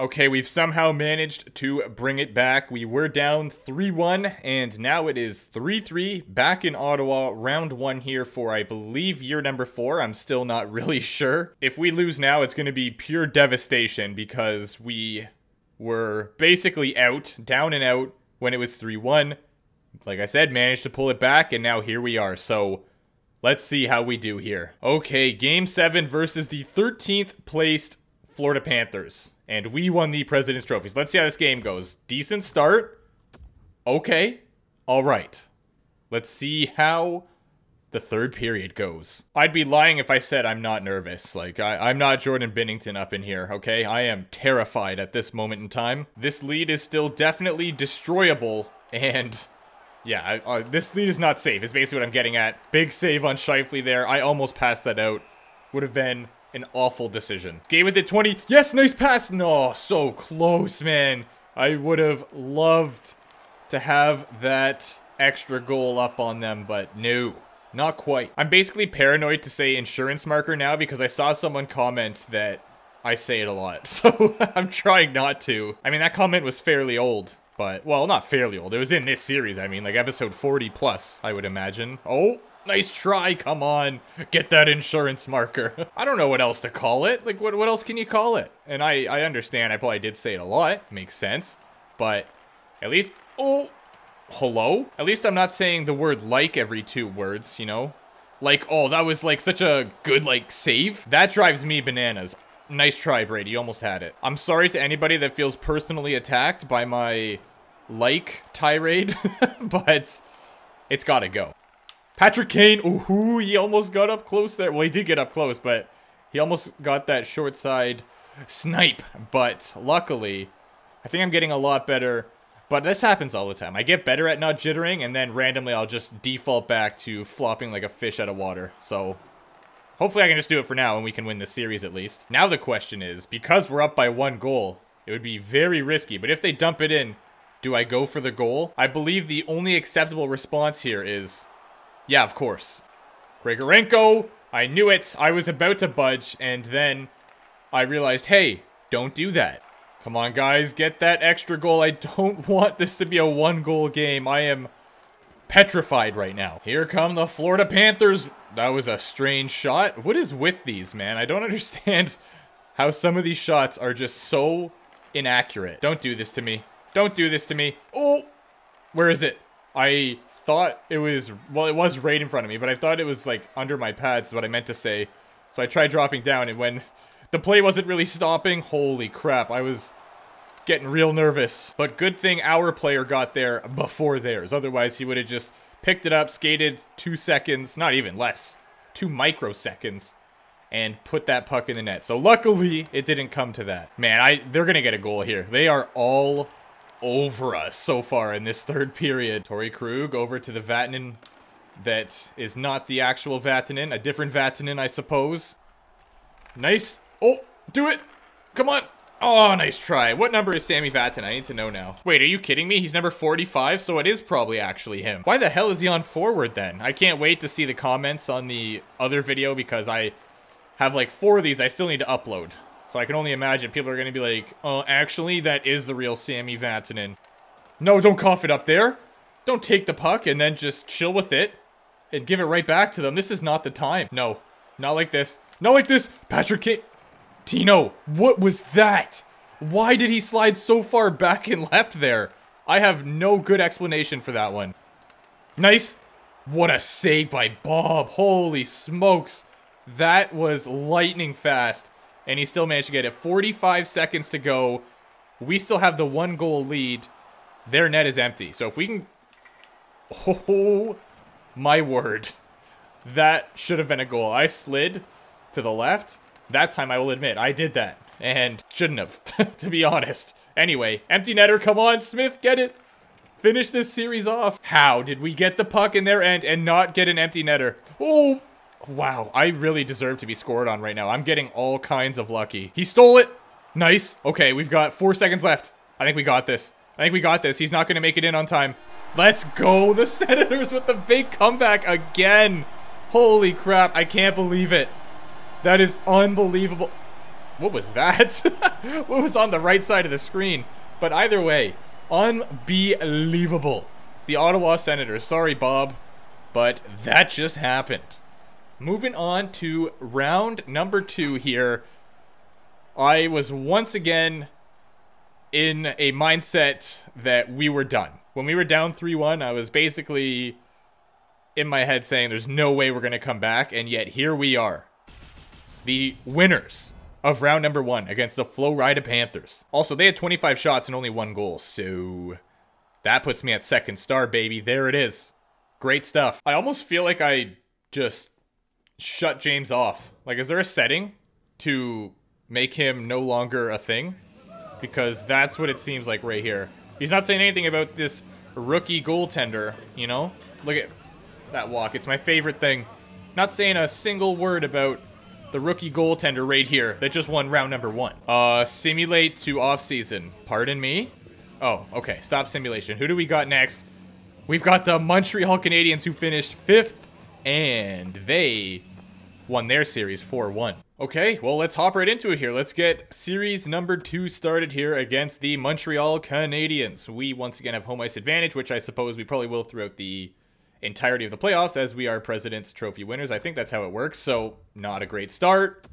Okay, we've somehow managed to bring it back. We were down 3-1, and now it is 3-3 back in Ottawa, round one here for, I believe, year number four. I'm still not really sure. If we lose now, it's going to be pure devastation because we were basically out, down and out, when it was 3-1. Like I said, managed to pull it back, and now here we are. So, let's see how we do here. Okay, Game 7 versus the 13th placed Florida Panthers and we won the President's Trophy. let's see how this game goes. Decent start. Okay. All right. Let's see how the third period goes. I'd be lying if I said I'm not nervous. Like, I, am not Jordan Bennington up in here, okay? I am terrified at this moment in time. This lead is still definitely destroyable, and... Yeah, I, uh, this lead is not safe, is basically what I'm getting at. Big save on Shifley there. I almost passed that out. Would have been an awful decision. Game at the 20. Yes, nice pass. No, so close, man. I would have loved to have that extra goal up on them, but no. Not quite. I'm basically paranoid to say insurance marker now because I saw someone comment that I say it a lot. So I'm trying not to. I mean, that comment was fairly old, but well, not fairly old. It was in this series. I mean, like episode 40 plus, I would imagine. Oh, nice try, come on. Get that insurance marker. I don't know what else to call it. Like, what, what else can you call it? And I, I understand, I probably did say it a lot. Makes sense. But at least, oh, hello? At least I'm not saying the word like every two words, you know? Like, oh, that was like such a good like save. That drives me bananas. Nice try, Brady. You almost had it. I'm sorry to anybody that feels personally attacked by my like tirade, but it's gotta go. Patrick Kane, ooh, he almost got up close there. Well, he did get up close, but he almost got that short side snipe. But luckily, I think I'm getting a lot better. But this happens all the time. I get better at not jittering, and then randomly I'll just default back to flopping like a fish out of water. So hopefully I can just do it for now, and we can win the series at least. Now the question is, because we're up by one goal, it would be very risky. But if they dump it in, do I go for the goal? I believe the only acceptable response here is yeah, of course. Gregorenko, I knew it. I was about to budge, and then I realized, hey, don't do that. Come on, guys, get that extra goal. I don't want this to be a one-goal game. I am petrified right now. Here come the Florida Panthers. That was a strange shot. What is with these, man? I don't understand how some of these shots are just so inaccurate. Don't do this to me. Don't do this to me. Oh, where is it? I thought it was, well, it was right in front of me, but I thought it was, like, under my pads is what I meant to say. So I tried dropping down, and when the play wasn't really stopping, holy crap, I was getting real nervous. But good thing our player got there before theirs. Otherwise, he would have just picked it up, skated two seconds, not even less, two microseconds, and put that puck in the net. So luckily, it didn't come to that. Man, I they're going to get a goal here. They are all over us so far in this third period. Tori Krug over to the Vatanen that is not the actual Vatanen, a different Vatanen, I suppose. Nice. Oh, do it. Come on. Oh, nice try. What number is Sammy Vatten? I need to know now. Wait, are you kidding me? He's number 45, so it is probably actually him. Why the hell is he on forward then? I can't wait to see the comments on the other video because I have like four of these I still need to upload. So I can only imagine people are going to be like, oh, actually, that is the real Sammy Vatanen. No, don't cough it up there. Don't take the puck and then just chill with it and give it right back to them. This is not the time. No, not like this. Not like this. Patrick Tino, what was that? Why did he slide so far back and left there? I have no good explanation for that one. Nice. What a save by Bob. Holy smokes. That was lightning fast and he still managed to get it. 45 seconds to go. We still have the one goal lead. Their net is empty. So if we can... Oh, my word. That should have been a goal. I slid to the left. That time, I will admit, I did that. And shouldn't have, to be honest. Anyway, empty netter, come on, Smith, get it. Finish this series off. How did we get the puck in their end and not get an empty netter? Oh, Wow, I really deserve to be scored on right now. I'm getting all kinds of lucky. He stole it. Nice. Okay, we've got four seconds left. I think we got this. I think we got this. He's not going to make it in on time. Let's go. The Senators with the big comeback again. Holy crap. I can't believe it. That is unbelievable. What was that? what was on the right side of the screen? But either way, unbelievable. The Ottawa Senators. Sorry, Bob, but that just happened. Moving on to round number two here. I was once again in a mindset that we were done. When we were down 3-1, I was basically in my head saying there's no way we're going to come back. And yet here we are. The winners of round number one against the Flow Panthers. Also, they had 25 shots and only one goal. So that puts me at second star, baby. There it is. Great stuff. I almost feel like I just shut James off? Like, is there a setting to make him no longer a thing? Because that's what it seems like right here. He's not saying anything about this rookie goaltender, you know? Look at that walk. It's my favorite thing. Not saying a single word about the rookie goaltender right here that just won round number one. Uh, simulate to off-season. Pardon me? Oh, okay. Stop simulation. Who do we got next? We've got the Montreal Canadiens who finished fifth and they won their series 4-1. Okay, well, let's hop right into it here. Let's get series number two started here against the Montreal Canadiens. We once again have home ice advantage, which I suppose we probably will throughout the entirety of the playoffs as we are President's Trophy winners. I think that's how it works, so not a great start.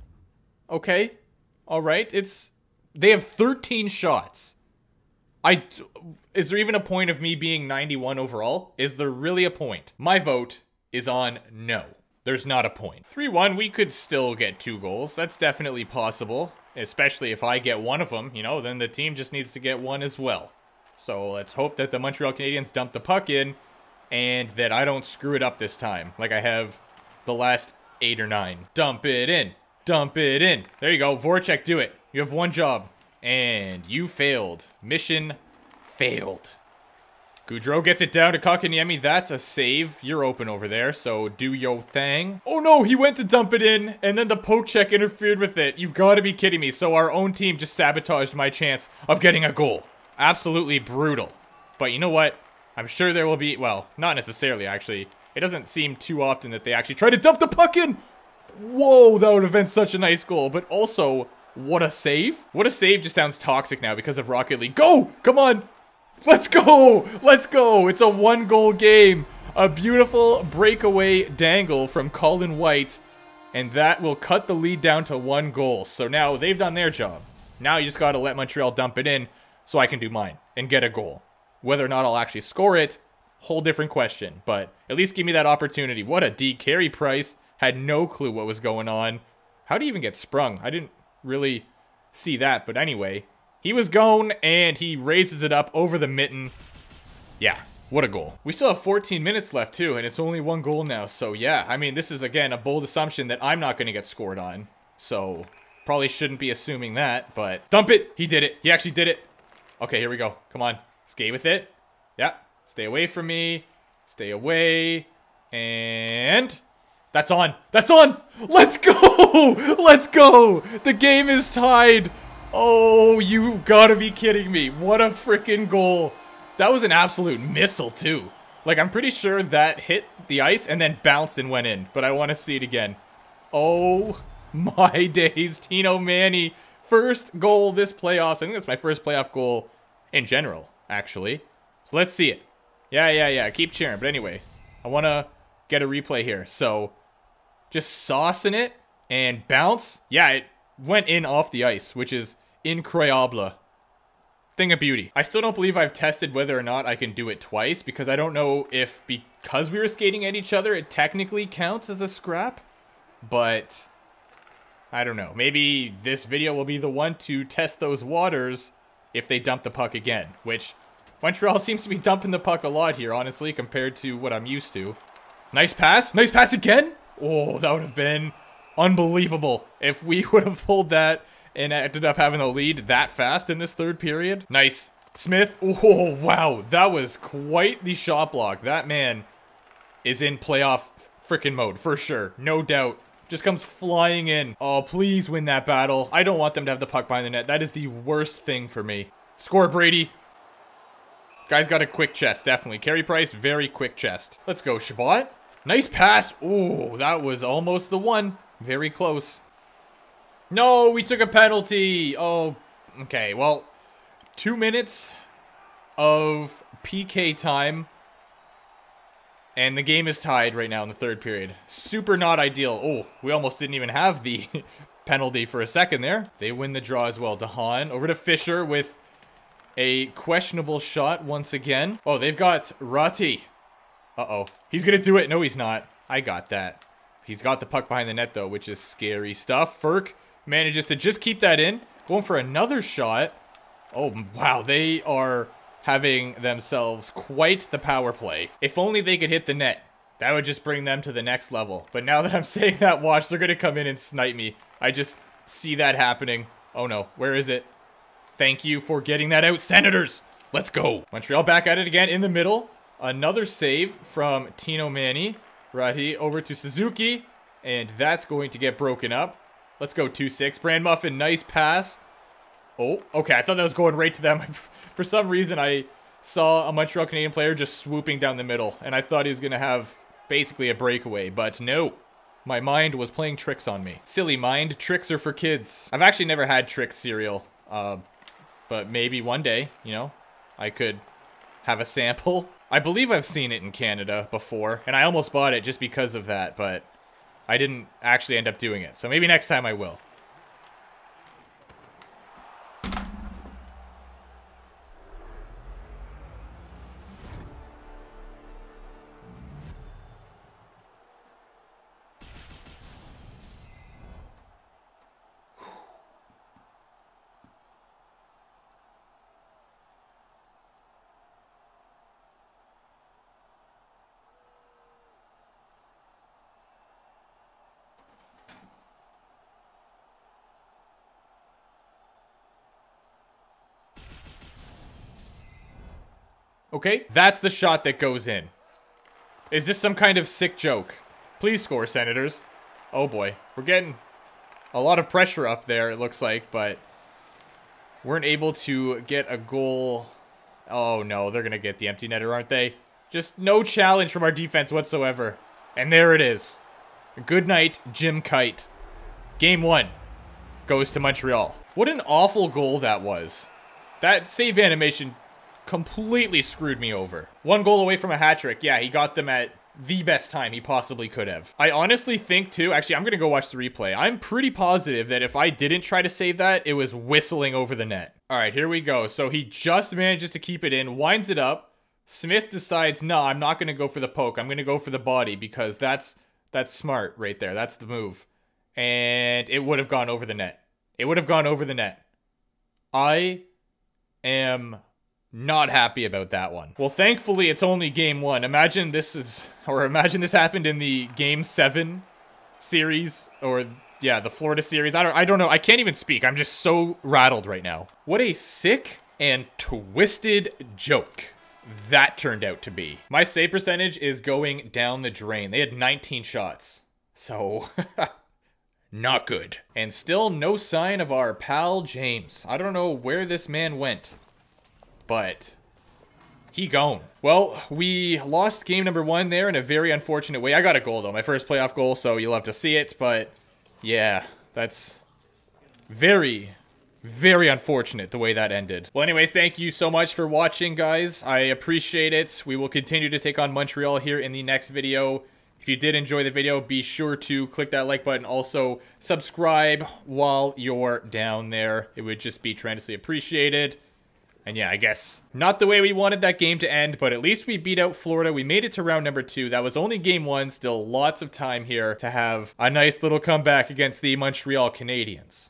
Okay, all right, it's... They have 13 shots. I... Is there even a point of me being 91 overall? Is there really a point? My vote is on no. There's not a point. 3-1, we could still get two goals. That's definitely possible, especially if I get one of them. You know, then the team just needs to get one as well. So let's hope that the Montreal Canadiens dump the puck in and that I don't screw it up this time like I have the last eight or nine. Dump it in. Dump it in. There you go. Voracek, do it. You have one job. And you failed. Mission failed. Goudreau gets it down to Kakanyemi. That's a save. You're open over there, so do yo thing. Oh no, he went to dump it in, and then the poke check interfered with it. You've got to be kidding me. So our own team just sabotaged my chance of getting a goal. Absolutely brutal. But you know what? I'm sure there will be, well, not necessarily actually. It doesn't seem too often that they actually try to dump the puck in. Whoa, that would have been such a nice goal. But also, what a save. What a save just sounds toxic now because of Rocket League. Go! Come on! Let's go! Let's go! It's a one goal game. A beautiful breakaway dangle from Colin White. And that will cut the lead down to one goal. So now they've done their job. Now you just got to let Montreal dump it in so I can do mine and get a goal. Whether or not I'll actually score it, whole different question. But at least give me that opportunity. What a D. Carey Price had no clue what was going on. How do you even get sprung? I didn't really see that. But anyway, he was gone, and he raises it up over the mitten. Yeah, what a goal. We still have 14 minutes left, too, and it's only one goal now. So, yeah, I mean, this is, again, a bold assumption that I'm not going to get scored on. So, probably shouldn't be assuming that, but... Dump it! He did it. He actually did it. Okay, here we go. Come on. Skate with it. Yeah. Stay away from me. Stay away. And... That's on. That's on! Let's go! Let's go! The game is tied! Oh, you gotta be kidding me. What a freaking goal. That was an absolute missile, too. Like, I'm pretty sure that hit the ice and then bounced and went in. But I want to see it again. Oh, my days. Tino Manny. First goal this playoffs. I think that's my first playoff goal in general, actually. So let's see it. Yeah, yeah, yeah. Keep cheering. But anyway, I want to get a replay here. So just saucing it and bounce. Yeah, it went in off the ice, which is Incroyable. Thing of beauty. I still don't believe I've tested whether or not I can do it twice because I don't know if because we were skating at each other it technically counts as a scrap, but I don't know. Maybe this video will be the one to test those waters if they dump the puck again, which Montreal seems to be dumping the puck a lot here, honestly, compared to what I'm used to. Nice pass. Nice pass again. Oh, that would have been unbelievable if we would have pulled that and ended up having the lead that fast in this third period. Nice. Smith. Oh, wow. That was quite the shot block. That man is in playoff freaking mode for sure. No doubt. Just comes flying in. Oh, please win that battle. I don't want them to have the puck behind the net. That is the worst thing for me. Score, Brady. Guy's got a quick chest, definitely. Carey Price, very quick chest. Let's go, Shabbat. Nice pass. Oh, that was almost the one. Very close. No, we took a penalty. Oh, okay. Well, two minutes of PK time. And the game is tied right now in the third period. Super not ideal. Oh, we almost didn't even have the penalty for a second there. They win the draw as well. DeHaan over to Fisher with a questionable shot once again. Oh, they've got Rati. Uh-oh. He's going to do it. No, he's not. I got that. He's got the puck behind the net, though, which is scary stuff. Ferk manages to just keep that in. Going for another shot. Oh, wow. They are having themselves quite the power play. If only they could hit the net. That would just bring them to the next level. But now that I'm saying that, watch, they're going to come in and snipe me. I just see that happening. Oh no, where is it? Thank you for getting that out, Senators. Let's go. Montreal back at it again in the middle. Another save from Tino Manny. Right here over to Suzuki. And that's going to get broken up. Let's go 2-6. Brand Muffin, nice pass. Oh, okay. I thought that was going right to them. For some reason, I saw a Montreal Canadian player just swooping down the middle, and I thought he was going to have basically a breakaway, but no. My mind was playing tricks on me. Silly mind, tricks are for kids. I've actually never had trick cereal, uh, but maybe one day, you know, I could have a sample. I believe I've seen it in Canada before, and I almost bought it just because of that, but I didn't actually end up doing it. So maybe next time I will. Okay? That's the shot that goes in. Is this some kind of sick joke? Please score, Senators. Oh boy. We're getting a lot of pressure up there, it looks like, but weren't able to get a goal. Oh no, they're going to get the empty netter, aren't they? Just no challenge from our defense whatsoever. And there it is. Good night, Jim Kite. Game one goes to Montreal. What an awful goal that was. That save animation completely screwed me over. One goal away from a hat trick. Yeah, he got them at the best time he possibly could have. I honestly think too, actually, I'm going to go watch the replay. I'm pretty positive that if I didn't try to save that, it was whistling over the net. All right, here we go. So he just manages to keep it in, winds it up. Smith decides, no, I'm not going to go for the poke. I'm going to go for the body because that's that's smart right there. That's the move. And it would have gone over the net. It would have gone over the net. I am not happy about that one. Well, thankfully, it's only game one. Imagine this is, or imagine this happened in the game seven series, or yeah, the Florida series. I don't, I don't know. I can't even speak. I'm just so rattled right now. What a sick and twisted joke that turned out to be. My save percentage is going down the drain. They had 19 shots. So, not good. And still no sign of our pal James. I don't know where this man went but he gone. Well, we lost game number one there in a very unfortunate way. I got a goal, though. My first playoff goal, so you'll have to see it. But, yeah, that's very, very unfortunate the way that ended. Well, anyways, thank you so much for watching, guys. I appreciate it. We will continue to take on Montreal here in the next video. If you did enjoy the video, be sure to click that like button. Also, subscribe while you're down there. It would just be tremendously appreciated. And yeah, I guess not the way we wanted that game to end, but at least we beat out Florida. We made it to round number two. That was only game one, still lots of time here to have a nice little comeback against the Montreal Canadiens.